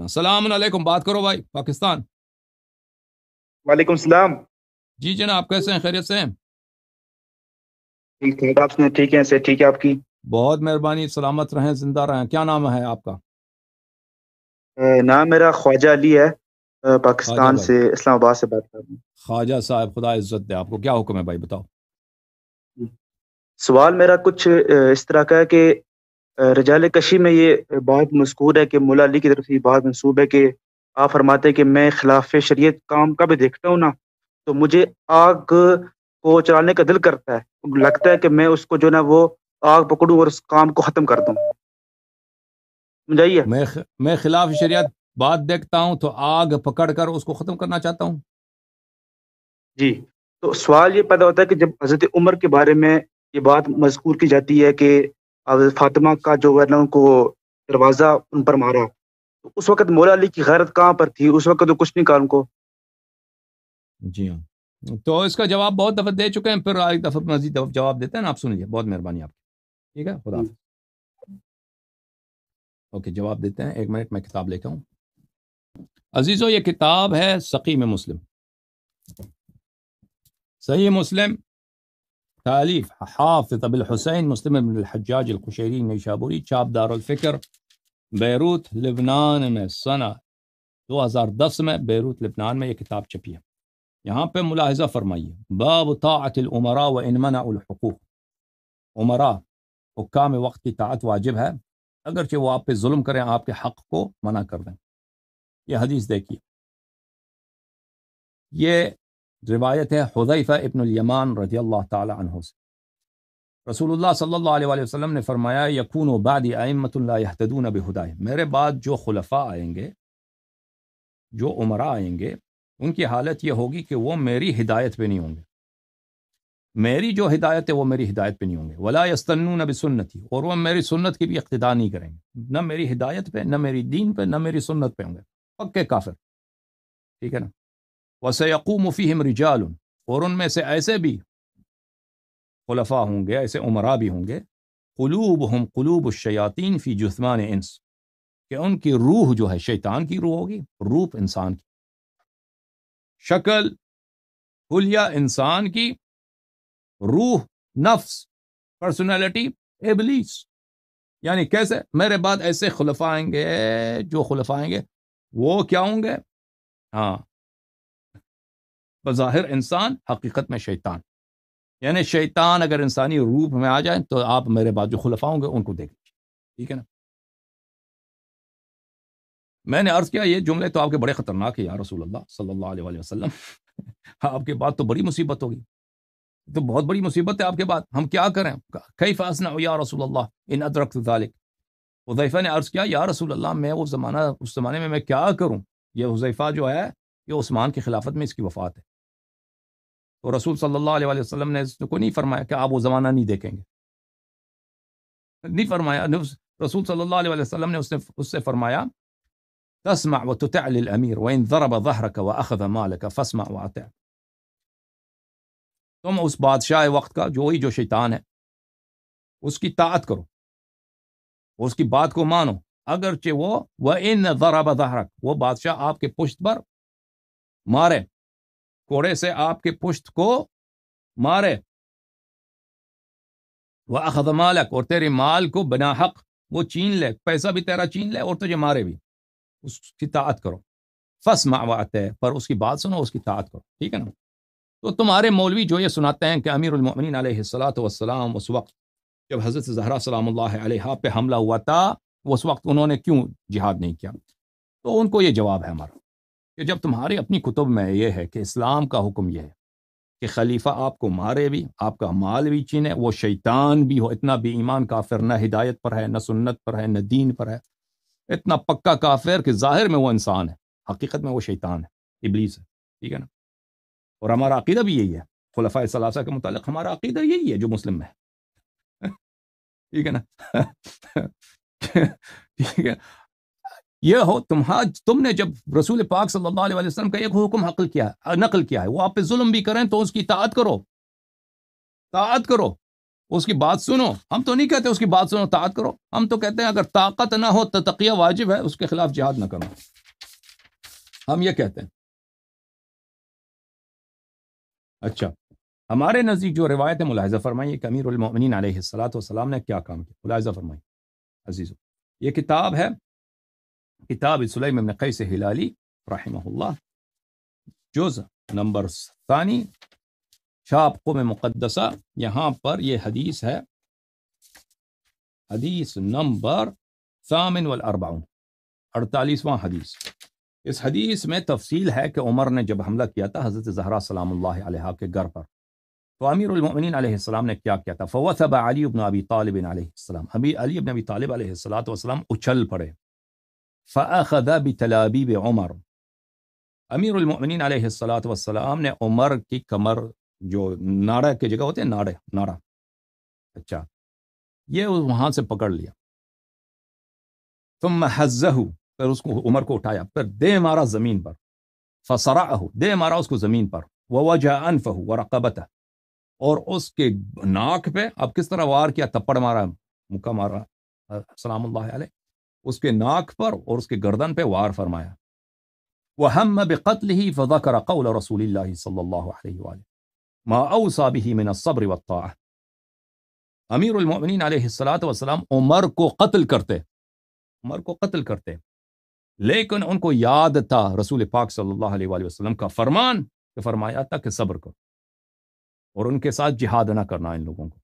السلام علیکم بات کرو بھائی پاکستان وعلیکم السلام جی جناب کیسے ہیں خیریت سے ہیں آپ سے ٹھیک ہیں سے ٹھیک ہے آپ کی بہت مہربانی سلامت رہیں زندہ رہیں کیا نام ہے آپ کا نام میرا خواجہ علی ہے پاکستان سے اسلام آباد سے بات کر رہا ہوں خواجہ صاحب خدا عزت دے آپ کو کیا حکم ہے بھائی بتاؤ سوال میرا کچھ اس طرح کا ہے کہ رجال کشی میں یہ بات مذکور ہے کہ مولا علی کی طرف سے یہ بات منصوب ہے کہ آپ فرماتے ہیں کہ میں خلاف شریعت کام کا بھی دیکھتا ہوں نا تو مجھے آگ کو چلانے کا دل کرتا ہے لگتا ہے کہ میں اس کو جو نا وہ آگ پکڑوں اور اس کام کو ختم کر دوں سمجھائیے میں خلاف شریعت بات دیکھتا ہوں تو آگ پکڑ کر اس کو ختم کرنا چاہتا ہوں جی تو سوال یہ پیدا ہوتا ہے کہ جب حضرت عمر کے بارے میں یہ بات مذکور کی جاتی ہے کہ اب فاطمہ کا جو ہے نا ان کو دروازہ ان پر مارا اس وقت مولا علی کی غیرت کہاں پر تھی اس وقت تو کچھ نہیں کہا ان کو جی ہاں تو اس کا جواب بہت دفعہ دے چکے ہیں پھر ایک دفعہ مزید دفعہ جواب دیتے ہیں نا آپ سن لیجیے بہت مہربانی آپ کی ٹھیک ہے خدا اوکے جواب دیتے ہیں ایک منٹ میں کتاب لے کے ہوں عزیزو یہ کتاب ہے سقی میں مسلم صحیح مسلم حافظ ابو مسلم بن الحجاج دو ہزار دس میں بیروت میں یہ کتاب چھپی ہے یہاں پہ ملاحظہ فرمائیے باب بابط العمر و علما الحقوق عمرہ حکام وقت کی طاعت واجب ہے اگرچہ وہ آپ پہ ظلم کریں آپ کے حق کو منع کر دیں یہ حدیث دیکھیے یہ روایت ہے حضیفہ ابن الیمان رضی اللہ تعالی عنہ سے رسول اللہ صلی اللہ علیہ وآلہ وسلم نے فرمایا یقون و باد آئمت اللہ یحتدون بہدائے میرے بعد جو خلفاء آئیں گے جو عمرہ آئیں گے ان کی حالت یہ ہوگی کہ وہ میری ہدایت پہ نہیں ہوں گے میری جو ہدایت ہے وہ میری ہدایت پہ نہیں ہوں گے ولا یستنون سنتی اور وہ میری سنت کی بھی اقتدا نہیں کریں گے نہ میری ہدایت پہ نہ میری دین پہ نہ میری سنت پہ ہوں گے پکے کافر ٹھیک ہے نا وسیقوم فیہم رجال اور ان میں سے ایسے بھی خلفاء ہوں گے ایسے عمرا بھی ہوں گے قلوب ہم قلوب الشیاطین فی جسمان انس کہ ان کی روح جو ہے شیطان کی روح ہوگی روح انسان کی شکل خلیہ انسان کی روح نفس پرسنالٹی ابلیس یعنی کیسے میرے بعد ایسے خلفاء آئیں گے جو خلفاء آئیں گے وہ کیا ہوں گے ہاں بظاہر انسان حقیقت میں شیطان یعنی شیطان اگر انسانی روپ میں آ جائیں تو آپ میرے بعد جو خلفہ ہوں گے ان کو دیکھ لیجیے ٹھیک ہے نا میں نے عرض کیا یہ جملے تو آپ کے بڑے خطرناک ہیں یا رسول اللہ صلی اللہ علیہ وآلہ وسلم آپ کے بعد تو بڑی مصیبت ہوگی تو بہت بڑی مصیبت ہے آپ کے بعد ہم کیا کریں کئی فاصلہ یا رسول اللہ ان ادرک ذالک حضیفہ نے عرض کیا یا رسول اللہ میں وہ زمانہ اس زمانے میں میں کیا کروں یہ حضیفہ جو ہے یہ عثمان کی خلافت میں اس کی وفات ہے تو رسول صلی اللہ علیہ وسلم نے اس کو نہیں فرمایا کہ آپ وہ زمانہ نہیں دیکھیں گے نہیں فرمایا رسول صلی اللہ علیہ وسلم نے اس اس نے سے فرمایا تسمع للامیر وان ضرب ظهرك واخذ مالك فاسمع واطع تم اس بادشاہ وقت کا جو ہی جو شیطان ہے اس کی طاعت کرو اس کی بات کو مانو اگرچہ وہ ان ذرا ظاہر وہ بادشاہ آپ کے پشت پر مارے کوڑے سے آپ کے پشت کو مارے وہ اخدمالک اور تیرے مال کو بنا حق وہ چین لے پیسہ بھی تیرا چین لے اور تجھے مارے بھی اس کی طاعت کرو فس معوات ہے پر اس کی بات سنو اس کی طاعت کرو ٹھیک ہے نا تو تمہارے مولوی جو یہ سناتے ہیں کہ امیر المؤمنین علیہ السلاۃ والسلام اس وقت جب حضرت زہرہ سلام اللہ علیہ پہ حملہ ہوا تھا اس وقت انہوں نے کیوں جہاد نہیں کیا تو ان کو یہ جواب ہے ہمارا کہ جب تمہارے اپنی کتب میں یہ ہے کہ اسلام کا حکم یہ ہے کہ خلیفہ آپ کو مارے بھی آپ کا مال بھی چینے وہ شیطان بھی ہو اتنا بھی ایمان کافر نہ ہدایت پر ہے نہ سنت پر ہے نہ دین پر ہے اتنا پکا کافر کہ ظاہر میں وہ انسان ہے حقیقت میں وہ شیطان ہے ابلیس ہے ٹھیک ہے نا اور ہمارا عقیدہ بھی یہی ہے خلفۂ ثلاثہ کے متعلق ہمارا عقیدہ یہی ہے جو مسلم ہے ٹھیک ہے نا ٹھیک ہے یہ ہو تمہارا تم نے جب رسول پاک صلی اللہ علیہ وسلم کا ایک حکم حقل کیا نقل کیا ہے وہ آپ پہ ظلم بھی کریں تو اس کی اطاعت کرو اطاعت کرو اس کی بات سنو ہم تو نہیں کہتے اس کی بات سنو اطاعت کرو ہم تو کہتے ہیں اگر طاقت نہ ہو تو تقیہ واجب ہے اس کے خلاف جہاد نہ کرو ہم یہ کہتے ہیں اچھا ہمارے نزدیک جو روایت ہے ملاحظہ فرمائیے کہ امیر المومنین علیہ السلاۃ والسلام نے کیا کام کیا ملاحظہ فرمائیے عزیز یہ کتاب ہے کتاب سلیم ابن قیس ہلالی رحمہ اللہ جز نمبر ثانی شاپ قم مقدسہ یہاں پر یہ حدیث ہے حدیث نمبر ثامن والاربعون اڑتالیسواں حدیث اس حدیث میں تفصیل ہے کہ عمر نے جب حملہ کیا تھا حضرت زہرا سلام اللہ علیہ کے گھر پر تو امیر المؤمنین علیہ السلام نے کیا کیا تھا فوت علی ابن ابی طالب علیہ السلام حبی علی ابن ابی طالب علیہ السلات وسلم اچھل پڑے فأخذ بتلابیب عمر امیر المؤمنین علیہ السلاۃ والسلام نے عمر کی کمر جو ناڑا کی جگہ ہوتے ہیں ناڑے ناڑا اچھا یہ وہاں سے پکڑ لیا تم حزہ پھر اس کو عمر کو اٹھایا پھر دے مارا زمین پر فسرا دے مارا اس کو زمین پر وہ وجہ انف ہوں ورقبت اور اس کے ناک پہ اب کس طرح وار کیا تپڑ مارا مکہ مارا سلام اللہ علیہ اس کے ناک پر اور اس کے گردن پہ وار فرمایا وہ ہم قتل ہی فضا کر قول رسول اللہ صلی اللہ علیہ وآلہ ما او صاحب من الصبر والطاعة امیر المؤمنین علیہ السلاۃ والسلام عمر کو قتل کرتے عمر کو قتل کرتے لیکن ان کو یاد تھا رسول پاک صلی اللہ علیہ وآلہ وسلم کا فرمان کہ فرمایا تھا کہ صبر کرو اور ان کے ساتھ جہاد نہ کرنا ان لوگوں کو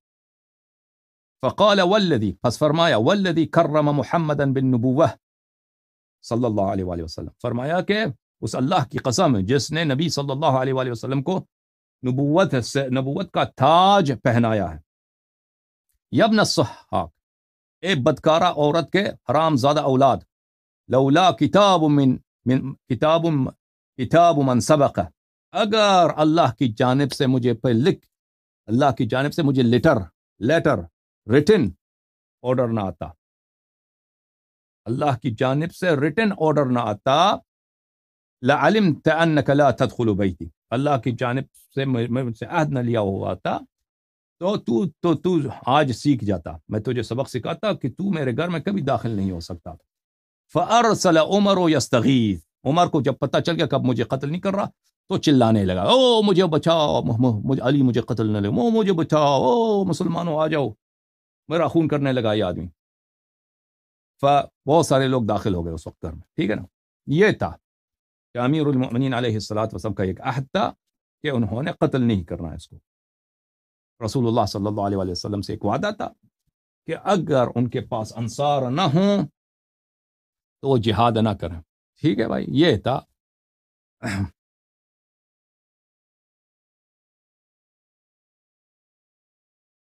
فقال والذی رمایا ولدی خرم محمد بن نبو صلی اللہ علیہ وآلہ وسلم فرمایا کہ اس اللہ کی قسم جس نے نبی صلی اللہ علیہ وآلہ وسلم کو نبوت سے نبوت کا تاج پہنایا ہے یبن الصحاق اے بدکارہ عورت کے حرام زادہ اولاد لولا کتاب من من کتاب کتاب من سبق اگر اللہ کی جانب سے مجھے پہ لکھ اللہ کی جانب سے مجھے لیٹر لیٹر ریٹن آڈر نہ آتا اللہ کی جانب سے ریٹن آڈر نہ آتا لا اللہ کی جانب سے سے عہد نہ لیا ہوا تھا تو تو تو تو آج سیکھ جاتا میں تجھے سبق سکھاتا کہ تو میرے گھر میں کبھی داخل نہیں ہو سکتا فارسل عمر و یستغیث عمر کو جب پتہ چل گیا کب مجھے قتل نہیں کر رہا تو چلانے لگا او مجھے بچاؤ مجھے علی مجھے قتل نہ مو مجھے بچاؤ او مسلمانوں آ جاؤ میرا خون کرنے لگا یہ آدمی بہت سارے لوگ داخل ہو گئے اس وقت گھر میں ٹھیک ہے نا یہ تھا کہ امیر المؤمنین علیہ السلات و کا ایک عہد تھا کہ انہوں نے قتل نہیں کرنا اس کو رسول اللہ صلی اللہ علیہ وسلم سے ایک وعدہ تھا کہ اگر ان کے پاس انصار نہ ہوں تو وہ جہاد نہ کریں ٹھیک ہے بھائی یہ تھا